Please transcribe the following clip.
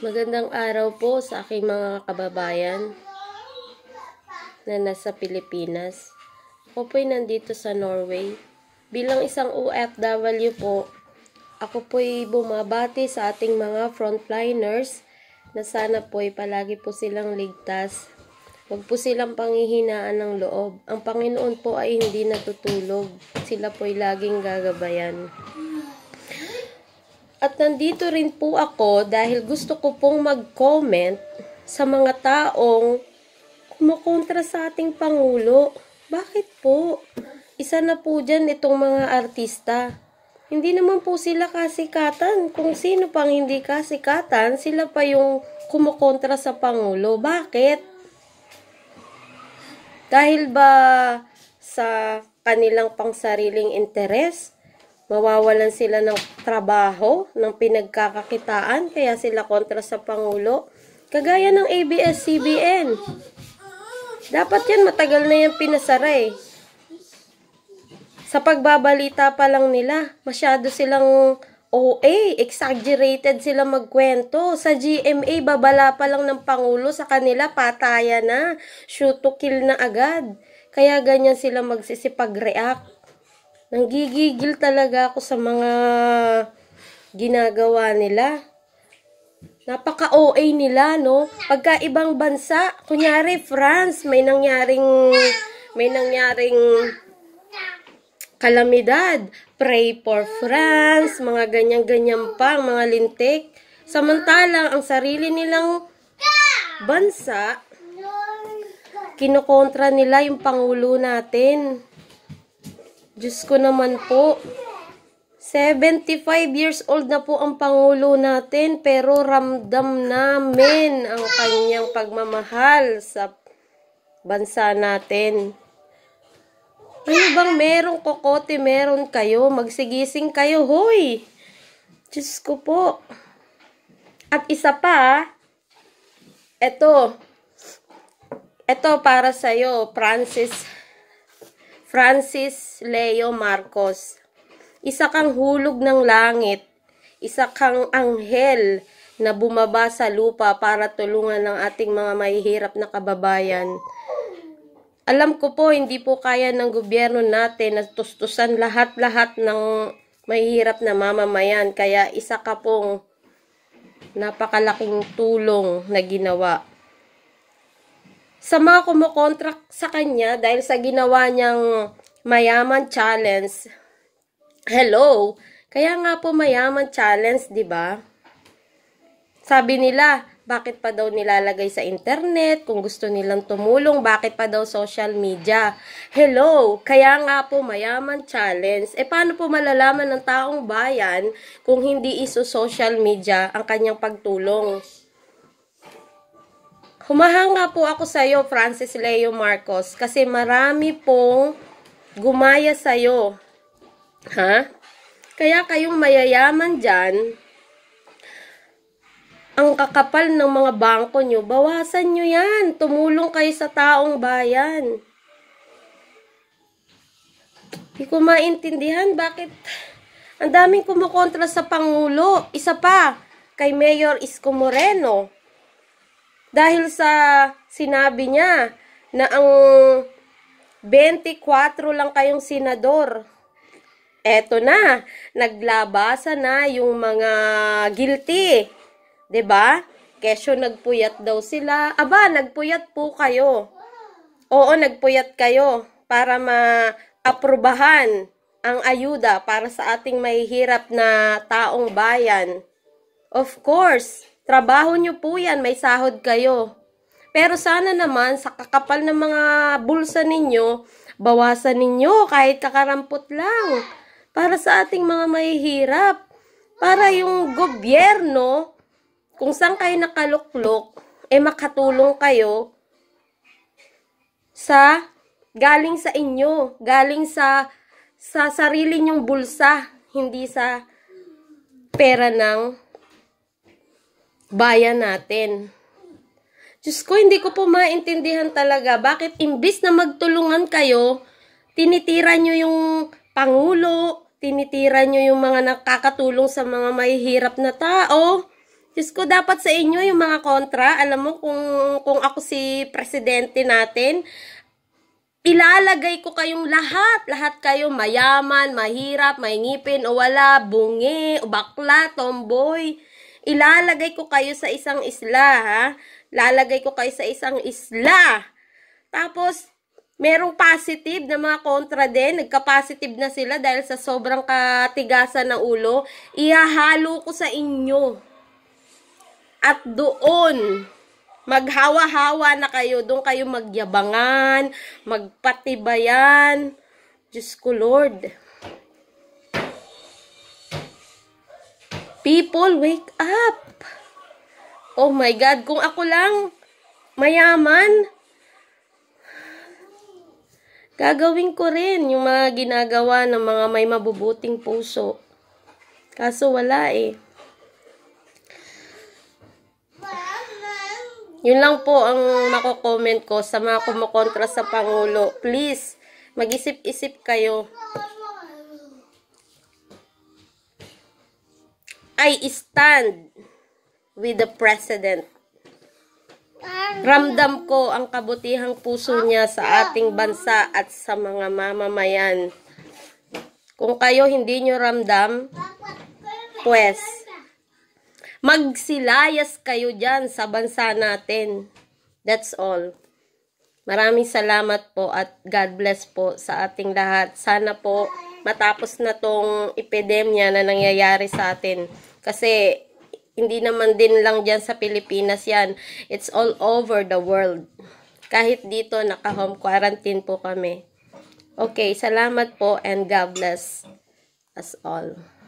Magandang araw po sa aking mga kababayan na nasa Pilipinas. Ako po'y nandito sa Norway. Bilang isang OFW po, ako po'y bumabati sa ating mga frontliners na sana po'y palagi po silang ligtas. Huwag po silang panghihinaan ng loob. Ang Panginoon po ay hindi natutulog. Sila po'y laging gagabayan. At nandito rin po ako dahil gusto ko pong mag-comment sa mga taong kumukontra sa ating Pangulo. Bakit po? Isa na po dyan itong mga artista. Hindi naman po sila kasikatan. Kung sino pang hindi kasikatan, sila pa yung kumukontra sa Pangulo. Bakit? Dahil ba sa kanilang pangsariling interest? mawawalan sila ng trabaho, ng pinagkakakitaan, kaya sila kontra sa Pangulo. Kagaya ng ABS-CBN. Dapat yan, matagal na yan pinasara eh. Sa pagbabalita pa lang nila, masyado silang OA, exaggerated sila magkwento. Sa GMA, babala pa lang ng Pangulo sa kanila, pataya na, shoot to kill na agad. Kaya ganyan sila magsisipag-react. Nanggigigil talaga ako sa mga ginagawa nila. Napaka-OA nila, no? Pagka ibang bansa, kunyari France, may nangyaring, may nangyaring kalamidad. Pray for France, mga ganyan-ganyan pa, mga lintik. Samantalang, ang sarili nilang bansa, kinokontra nila yung Pangulo natin. Diyos ko naman po. 75 years old na po ang Pangulo natin pero ramdam namin ang kanyang pagmamahal sa bansa natin. Ano bang merong kokote meron kayo? Magsigising kayo, hoy! Diyos ko po. At isa pa, eto, eto para sa'yo, Francis Francis Leo Marcos. Isa kang hulog ng langit, isa kang anghel na bumaba sa lupa para tulungan ng ating mga mahihirap na kababayan. Alam ko po, hindi po kaya ng gobyerno natin na tustusan lahat-lahat ng mahihirap na mamamayan. Kaya isa ka pong napakalaking tulong na ginawa sa mga kumukontract sa kanya dahil sa ginawa niyang mayaman challenge. Hello! Kaya nga po mayaman challenge, di ba? Sabi nila, bakit pa daw nilalagay sa internet? Kung gusto nilang tumulong, bakit pa daw social media? Hello! Kaya nga po mayaman challenge. E paano po malalaman ng taong bayan kung hindi iso social media ang kanyang pagtulong? Humahanga po ako sa iyo, Francis Leo Marcos, kasi marami pong gumaya sa iyo. Ha? Kaya kayong mayayaman dyan, ang kakapal ng mga bangko nyo, bawasan nyo yan. Tumulong kayo sa taong bayan. Hindi ko maintindihan bakit ang daming kumukontra sa Pangulo. Isa pa, kay Mayor Isko Moreno dahil sa sinabi niya na ang 24 lang kayong senador. Eto na, naglabasa na yung mga guilty. ba? Diba? Kesyo nagpuyat daw sila. Aba, nagpuyat po kayo. Oo, nagpuyat kayo para maaprubahan ang ayuda para sa ating mahihirap na taong bayan. Of course, Trabaho nyo po yan, may sahod kayo. Pero sana naman, sa kakapal ng mga bulsa ninyo, bawasan ninyo kahit kakarampot lang. Para sa ating mga mahihirap. Para yung gobyerno, kung saan kayo nakaluklok, eh makatulong kayo sa galing sa inyo, galing sa sa sarili nyong bulsa, hindi sa pera ng bayan natin. Diyos ko, hindi ko po maintindihan talaga bakit imbis na magtulungan kayo, tinitira nyo yung pangulo, tinitira nyo yung mga nakakatulong sa mga mahihirap na tao. Diyos ko, dapat sa inyo yung mga kontra, alam mo, kung, kung ako si presidente natin, ilalagay ko kayong lahat. Lahat kayo mayaman, mahirap, may ngipin o wala, bungi, o bakla, tomboy. Ilalagay ko kayo sa isang isla, ha? Lalagay ko kayo sa isang isla. Tapos, merong positive na mga kontra din. Nagka-positive na sila dahil sa sobrang katigasan ng ulo. Ihahalo ko sa inyo. At doon, maghawa-hawa na kayo. Doon kayo magyabangan, magpatibayan. Diyos ko, Lord. People, wake up! Oh my God, kung ako lang mayaman, gagawin ko rin yung mga ginagawa ng mga may mabubuting puso. Kaso wala eh. Yun lang po ang mako-comment ko sa mga kumukontra sa Pangulo. Please, mag-isip-isip kayo. I stand with the President. Ramdam ko ang kabutihang puso niya sa ah, ating bansa at sa mga mamamayan. Kung kayo hindi nyo ramdam, pues, magsilayas kayo dyan sa bansa natin. That's all. Maraming salamat po at God bless po sa ating lahat. Sana po matapos na tong epidemya na nangyayari sa atin. Kasi, hindi naman din lang dyan sa Pilipinas yan. It's all over the world. Kahit dito, naka-home quarantine po kami. Okay, salamat po and God bless us all.